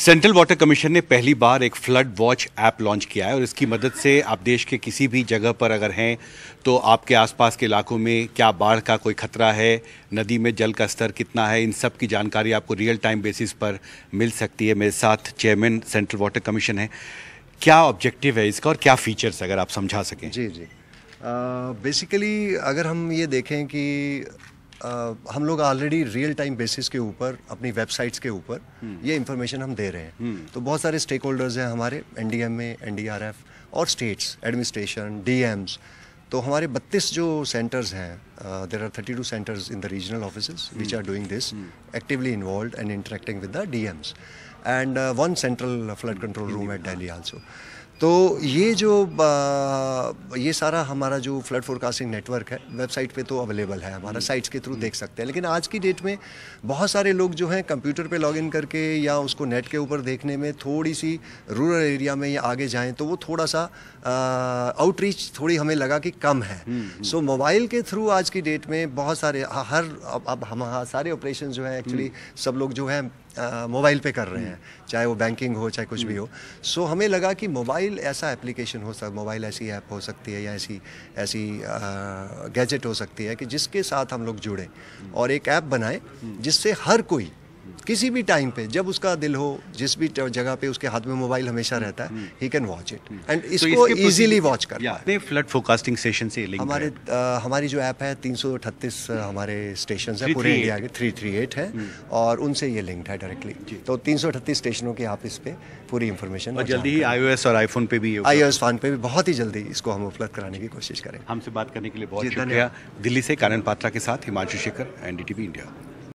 Central water commission ने पहली बार एक फ्लड वॉच ऐप लॉन्च किया है और इसकी मदद से आप देश के किसी भी जगह पर अगर हैं तो आपके आसपास के इलाकों में क्या बाढ़ का कोई खतरा है नदी में जल का स्तर कितना है इन सब की जानकारी आपको रियल टाइम बेसिस पर मिल सकती है मेरे साथ चेयरमैन सेंट्रल वाटर कमीशन है क्या ऑब्जेक्टिव है इसका और क्या फीचर्स अगर आप समझा सकें जी जी बेसिकली uh, अगर हम ये देखें कि हम लोग ऑलरेडी रियल टाइम बेसिस के ऊपर अपनी वेबसाइट्स के ऊपर हम्म। ये इन्फॉर्मेशन हम दे रहे हैं हम्म। तो बहुत सारे स्टेक होल्डर्स हैं हमारे N D M A N D R F और स्टेट्स एडमिनिस्ट्रेशन डी एम्स तो हमारे 32 जो सेंटर्स हैं there are 32 centres in the regional office which are doing this actively involve and interacting with the D Ms and one central flood control room at daily also तो ये जो ये सारा हमारा जो फ्लड फोरकास्टिंग नेटवर्क है website पे तो अवेलेबल है हमारा साइट्स के थ्रू देख सकते हैं लेकिन आज की डेट में बहुत सारे लोग जो हैं कंप्यूटर पे लॉगिन करके या उसको नेट के ऊपर देखने में थोड़ी सी रूरल एरिया में या आगे जाएं तो वो थोड़ा सा आउटरीच थोड़ी हमें लगा कि कम है so hmm, hmm. so, mobile के थ्रू आज की डेट में बहुत सारे हर अब हम हाँ, सारे ऑपरेशन जो हैं एक्चुअली हम्म। सब लोग जो हैं मोबाइल पे कर रहे हैं चाहे वो बैंकिंग हो चाहे कुछ भी हो सो so, हमें लगा कि मोबाइल मोबाइल ऐसा एप्लीकेशन हो सकता मोबाइल ऐसी ऐप हो सकती है या ऐसी ऐसी गैजेट हो सकती है कि जिसके साथ हम लोग जुड़ें और एक ऐप बनाएं जिससे हर कोई किसी भी टाइम पे जब उसका दिल हो जिस भी जगह पे उसके हाथ में मोबाइल हमेशा hmm, रहता है ही कैन वॉच इट एंड इसको इजीली वॉच कर फ्लड फोकास्टिंग स्टेशन से हमारे हमारी जो ऐप है तीन हमारे स्टेशन है पूरे इंडिया के थ्री थ्री एट है और उनसे ये लिंक है डायरेक्टली तो तीन स्टेशनों के आप इस पर पूरी इन्फॉर्मेशन जल्दी ही आईओएस और आईफोन पे भी एस फोन पे भी बहुत ही जल्दी इसको हम उपलब्ध कराने की कोशिश करें हमसे बात करने के लिए बहुत शुक्रिया दिल्ली से कानन पात्रा के साथ हिमांशु शेखर एनडीटीवी इंडिया